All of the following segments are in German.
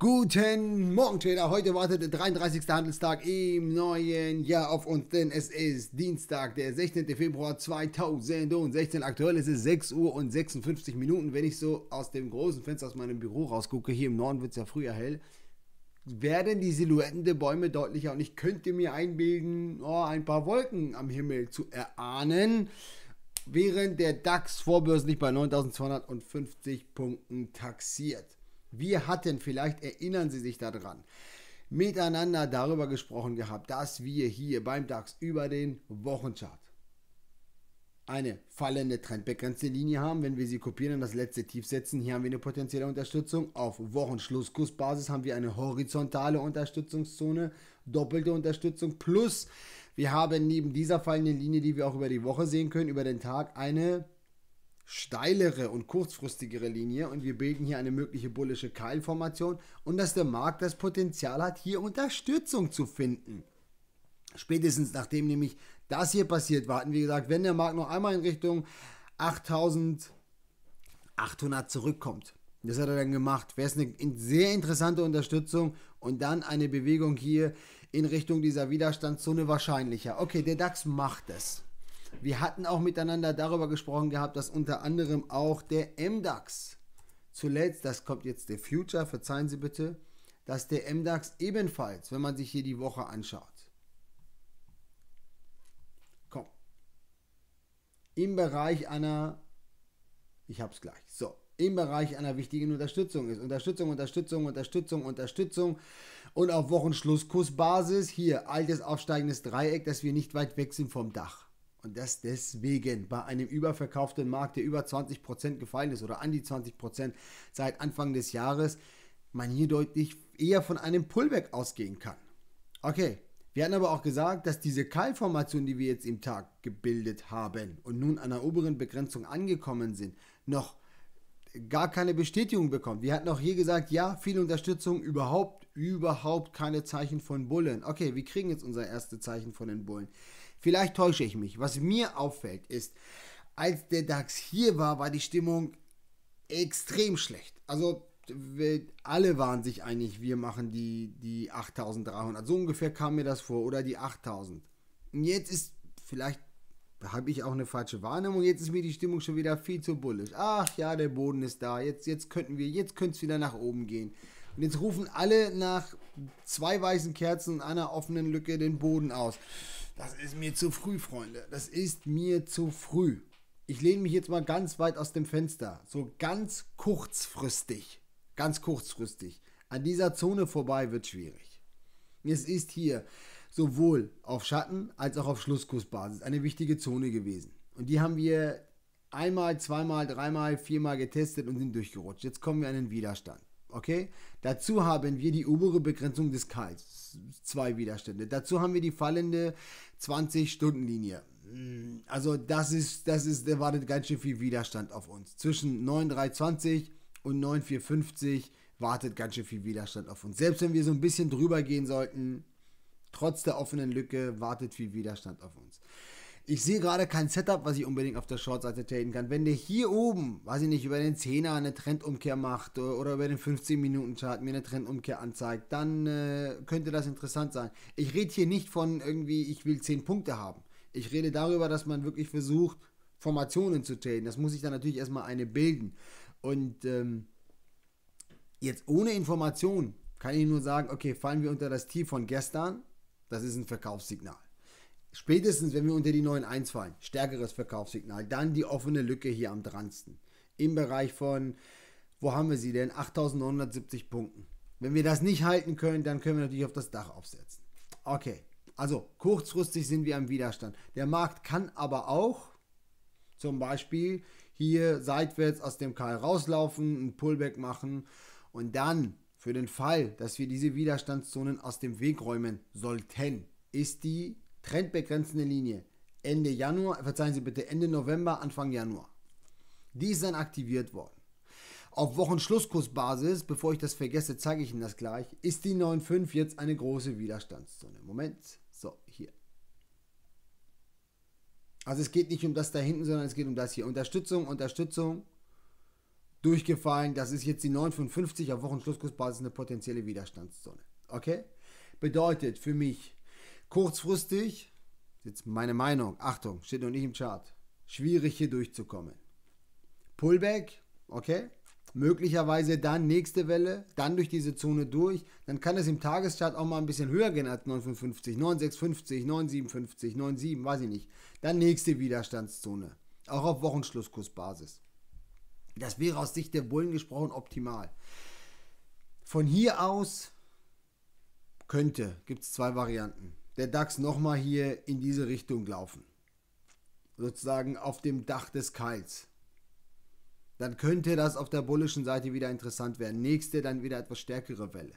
Guten Morgen, Trader. Heute wartet der 33. Handelstag im neuen Jahr auf uns, denn es ist Dienstag, der 16. Februar 2016. Aktuell ist es 6 Uhr und 56 Minuten. Wenn ich so aus dem großen Fenster aus meinem Büro rausgucke, hier im Norden wird es ja früher hell, werden die Silhouetten der Bäume deutlicher und ich könnte mir einbilden, oh, ein paar Wolken am Himmel zu erahnen während der DAX vorbörslich bei 9250 Punkten taxiert. Wir hatten, vielleicht erinnern Sie sich daran, miteinander darüber gesprochen gehabt, dass wir hier beim DAX über den Wochenchart eine fallende trendbegrenzte Linie haben. Wenn wir sie kopieren und das letzte Tief setzen, hier haben wir eine potenzielle Unterstützung. Auf Wochenschlusskursbasis haben wir eine horizontale Unterstützungszone, doppelte Unterstützung plus wir haben neben dieser fallenden Linie, die wir auch über die Woche sehen können, über den Tag eine steilere und kurzfristigere Linie und wir bilden hier eine mögliche bullische Keilformation und dass der Markt das Potenzial hat, hier Unterstützung zu finden. Spätestens nachdem nämlich das hier passiert war, hatten wir gesagt, wenn der Markt noch einmal in Richtung 8800 zurückkommt. Das hat er dann gemacht. Wäre es eine sehr interessante Unterstützung und dann eine Bewegung hier in Richtung dieser Widerstandszone wahrscheinlicher. Okay, der DAX macht es. Wir hatten auch miteinander darüber gesprochen gehabt, dass unter anderem auch der MDAX zuletzt, das kommt jetzt der Future, verzeihen Sie bitte, dass der MDAX ebenfalls, wenn man sich hier die Woche anschaut, komm, im Bereich einer, ich hab's gleich, so, im Bereich einer wichtigen Unterstützung ist. Unterstützung, Unterstützung, Unterstützung, Unterstützung. Und auf Wochenschlusskursbasis hier altes aufsteigendes Dreieck, dass wir nicht weit weg sind vom Dach dass deswegen bei einem überverkauften Markt, der über 20% gefallen ist oder an die 20% seit Anfang des Jahres, man hier deutlich eher von einem Pullback ausgehen kann. Okay, wir hatten aber auch gesagt, dass diese Keilformation, die wir jetzt im Tag gebildet haben und nun an der oberen Begrenzung angekommen sind, noch gar keine Bestätigung bekommt. Wir hatten auch hier gesagt, ja, viel Unterstützung, überhaupt, überhaupt keine Zeichen von Bullen. Okay, wir kriegen jetzt unser erstes Zeichen von den Bullen. Vielleicht täusche ich mich. Was mir auffällt ist, als der DAX hier war, war die Stimmung extrem schlecht. Also alle waren sich einig, wir machen die, die 8300. So ungefähr kam mir das vor oder die 8000. Und jetzt ist vielleicht habe ich auch eine falsche Wahrnehmung. Jetzt ist mir die Stimmung schon wieder viel zu bullisch. Ach ja, der Boden ist da. Jetzt, jetzt könnten wir, jetzt könnte es wieder nach oben gehen. Und jetzt rufen alle nach zwei weißen Kerzen und einer offenen Lücke den Boden aus. Das ist mir zu früh, Freunde. Das ist mir zu früh. Ich lehne mich jetzt mal ganz weit aus dem Fenster. So ganz kurzfristig. Ganz kurzfristig. An dieser Zone vorbei wird schwierig. Es ist hier sowohl auf Schatten als auch auf Schlusskursbasis eine wichtige Zone gewesen. Und die haben wir einmal, zweimal, dreimal, viermal getestet und sind durchgerutscht. Jetzt kommen wir an den Widerstand. Okay? Dazu haben wir die obere Begrenzung des Kals, zwei Widerstände. Dazu haben wir die fallende 20-Stunden-Linie. Mm, also das ist, das ist, da wartet ganz schön viel Widerstand auf uns. Zwischen 9,320 und 9,450 wartet ganz schön viel Widerstand auf uns. Selbst wenn wir so ein bisschen drüber gehen sollten, trotz der offenen Lücke wartet viel Widerstand auf uns ich sehe gerade kein Setup, was ich unbedingt auf der Short-Seite traden kann. Wenn der hier oben, weiß ich nicht, über den 10er eine Trendumkehr macht äh, oder über den 15-Minuten-Chart mir eine Trendumkehr anzeigt, dann äh, könnte das interessant sein. Ich rede hier nicht von irgendwie, ich will 10 Punkte haben. Ich rede darüber, dass man wirklich versucht, Formationen zu traden. Das muss ich dann natürlich erstmal eine bilden. Und ähm, jetzt ohne Information kann ich nur sagen, okay, fallen wir unter das Tief von gestern, das ist ein Verkaufssignal. Spätestens, wenn wir unter die 9.1 fallen, stärkeres Verkaufssignal, dann die offene Lücke hier am dransten. Im Bereich von, wo haben wir sie denn? 8.970 Punkten. Wenn wir das nicht halten können, dann können wir natürlich auf das Dach aufsetzen. Okay, also kurzfristig sind wir am Widerstand. Der Markt kann aber auch zum Beispiel hier seitwärts aus dem Keil rauslaufen, ein Pullback machen und dann für den Fall, dass wir diese Widerstandszonen aus dem Weg räumen sollten, ist die trendbegrenzende Linie Ende Januar, verzeihen Sie bitte, Ende November, Anfang Januar. Die ist dann aktiviert worden. Auf Wochenschlusskursbasis, bevor ich das vergesse, zeige ich Ihnen das gleich, ist die 9.5 jetzt eine große Widerstandszone. Moment, so, hier. Also es geht nicht um das da hinten, sondern es geht um das hier. Unterstützung, Unterstützung, durchgefallen. Das ist jetzt die 9,55 auf Wochenschlusskursbasis eine potenzielle Widerstandszone. Okay? Bedeutet für mich Kurzfristig, jetzt meine Meinung, Achtung, steht noch nicht im Chart, schwierig hier durchzukommen. Pullback, okay, möglicherweise dann nächste Welle, dann durch diese Zone durch, dann kann es im Tageschart auch mal ein bisschen höher gehen als 955, 9650, 957, 97, weiß ich nicht. Dann nächste Widerstandszone, auch auf Wochenschlusskursbasis. Das wäre aus Sicht der Bullen gesprochen optimal. Von hier aus könnte, gibt es zwei Varianten der DAX nochmal hier in diese Richtung laufen. Sozusagen auf dem Dach des Keils. Dann könnte das auf der bullischen Seite wieder interessant werden. Nächste dann wieder etwas stärkere Welle.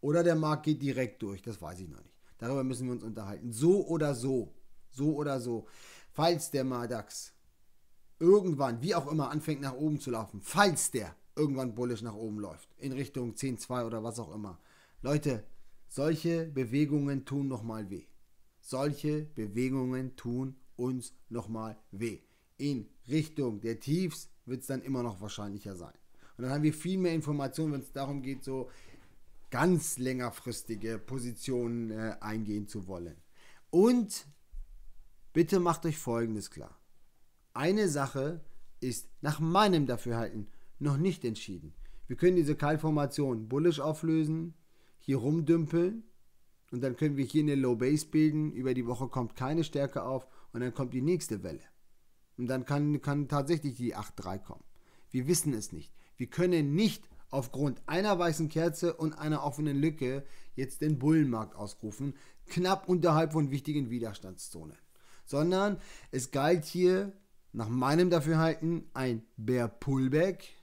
Oder der Markt geht direkt durch, das weiß ich noch nicht. Darüber müssen wir uns unterhalten. So oder so. So oder so. Falls der MADAX irgendwann, wie auch immer, anfängt nach oben zu laufen, falls der irgendwann bullisch nach oben läuft, in Richtung 10,2 oder was auch immer. Leute, solche Bewegungen tun nochmal weh. Solche Bewegungen tun uns nochmal weh. In Richtung der Tiefs wird es dann immer noch wahrscheinlicher sein. Und dann haben wir viel mehr Informationen, wenn es darum geht, so ganz längerfristige Positionen äh, eingehen zu wollen. Und bitte macht euch Folgendes klar. Eine Sache ist nach meinem Dafürhalten noch nicht entschieden. Wir können diese Keilformation bullisch auflösen, hier rumdümpeln und dann können wir hier eine Low Base bilden. Über die Woche kommt keine Stärke auf und dann kommt die nächste Welle. Und dann kann, kann tatsächlich die 8-3 kommen. Wir wissen es nicht. Wir können nicht aufgrund einer weißen Kerze und einer offenen Lücke jetzt den Bullenmarkt ausrufen, knapp unterhalb von wichtigen Widerstandszonen. Sondern es galt hier, nach meinem Dafürhalten, ein Bear Pullback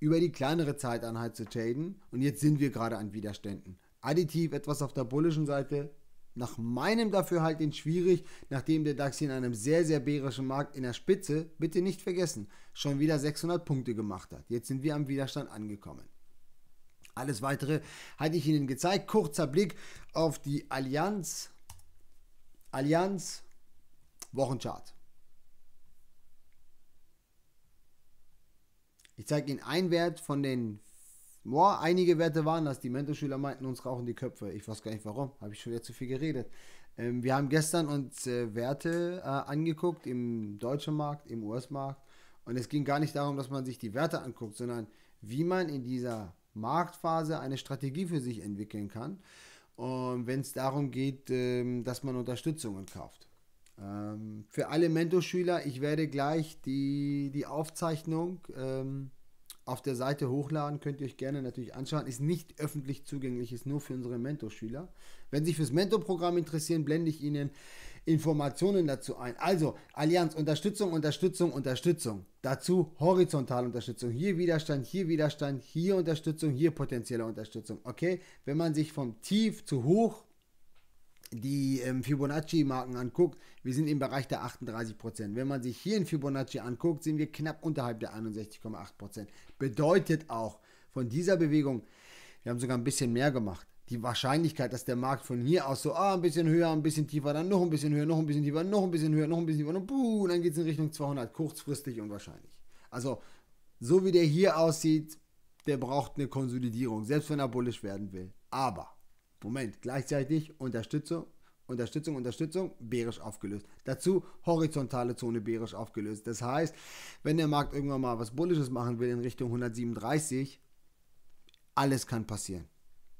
über die kleinere Zeiteinheit halt zu traden und jetzt sind wir gerade an Widerständen. Additiv etwas auf der bullischen Seite, nach meinem Dafürhalten schwierig, nachdem der DAX in einem sehr, sehr bärischen Markt in der Spitze, bitte nicht vergessen, schon wieder 600 Punkte gemacht hat. Jetzt sind wir am Widerstand angekommen. Alles weitere hatte ich Ihnen gezeigt. Kurzer Blick auf die Allianz, Allianz Wochenchart. Ich zeige Ihnen einen Wert von den. Boah, einige Werte waren das. Die Mentorschüler meinten, uns rauchen die Köpfe. Ich weiß gar nicht warum. Habe ich schon wieder zu viel geredet. Ähm, wir haben gestern uns äh, Werte äh, angeguckt im deutschen Markt, im US-Markt. Und es ging gar nicht darum, dass man sich die Werte anguckt, sondern wie man in dieser Marktphase eine Strategie für sich entwickeln kann. Und wenn es darum geht, ähm, dass man Unterstützungen kauft. Ähm, für alle Mentor-Schüler, ich werde gleich die, die Aufzeichnung ähm, auf der Seite hochladen, könnt ihr euch gerne natürlich anschauen. Ist nicht öffentlich zugänglich, ist nur für unsere Mentor-Schüler. Wenn Sie sich fürs Mentor-Programm interessieren, blende ich Ihnen Informationen dazu ein. Also Allianz, Unterstützung, Unterstützung, Unterstützung. Dazu horizontale Unterstützung. Hier Widerstand, hier Widerstand, hier Unterstützung, hier potenzielle Unterstützung. Okay? Wenn man sich vom Tief zu Hoch die ähm, Fibonacci-Marken anguckt, wir sind im Bereich der 38%. Wenn man sich hier in Fibonacci anguckt, sind wir knapp unterhalb der 61,8%. Bedeutet auch, von dieser Bewegung, wir haben sogar ein bisschen mehr gemacht. Die Wahrscheinlichkeit, dass der Markt von hier aus so ah, ein bisschen höher, ein bisschen tiefer, dann noch ein bisschen höher, noch ein bisschen tiefer, noch ein bisschen höher, noch ein bisschen tiefer, und, buh, und dann geht es in Richtung 200, kurzfristig unwahrscheinlich. Also, so wie der hier aussieht, der braucht eine Konsolidierung, selbst wenn er bullisch werden will. Aber Moment, gleichzeitig Unterstützung, Unterstützung, Unterstützung, bärisch aufgelöst. Dazu horizontale Zone bärisch aufgelöst. Das heißt, wenn der Markt irgendwann mal was Bullisches machen will in Richtung 137, alles kann passieren.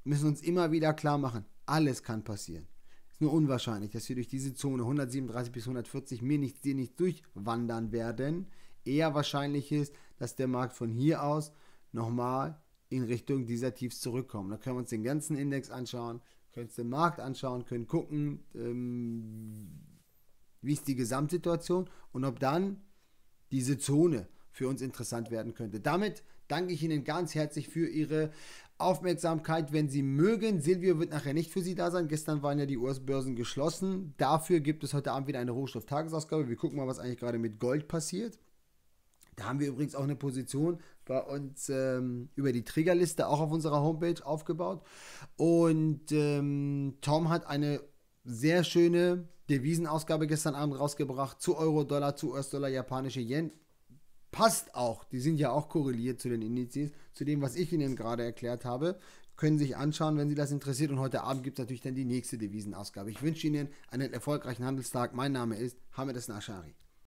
Wir müssen uns immer wieder klar machen, alles kann passieren. Ist nur unwahrscheinlich, dass wir durch diese Zone 137 bis 140 mir nicht, dir nicht durchwandern werden. Eher wahrscheinlich ist, dass der Markt von hier aus nochmal in Richtung dieser Tiefs zurückkommen. Da können wir uns den ganzen Index anschauen, können uns den Markt anschauen, können gucken, ähm, wie ist die Gesamtsituation und ob dann diese Zone für uns interessant werden könnte. Damit danke ich Ihnen ganz herzlich für Ihre Aufmerksamkeit, wenn Sie mögen. Silvio wird nachher nicht für Sie da sein. Gestern waren ja die US-Börsen geschlossen. Dafür gibt es heute Abend wieder eine Rohstofftagesausgabe. Wir gucken mal, was eigentlich gerade mit Gold passiert. Da haben wir übrigens auch eine Position bei uns ähm, über die Triggerliste auch auf unserer Homepage aufgebaut. Und ähm, Tom hat eine sehr schöne Devisenausgabe gestern Abend rausgebracht zu Euro, Dollar, zu US-Dollar, japanische Yen. Passt auch. Die sind ja auch korreliert zu den Indizes, zu dem, was ich Ihnen gerade erklärt habe. Können Sie sich anschauen, wenn Sie das interessiert. Und heute Abend gibt es natürlich dann die nächste Devisenausgabe. Ich wünsche Ihnen einen erfolgreichen Handelstag. Mein Name ist Hamed Esnashari.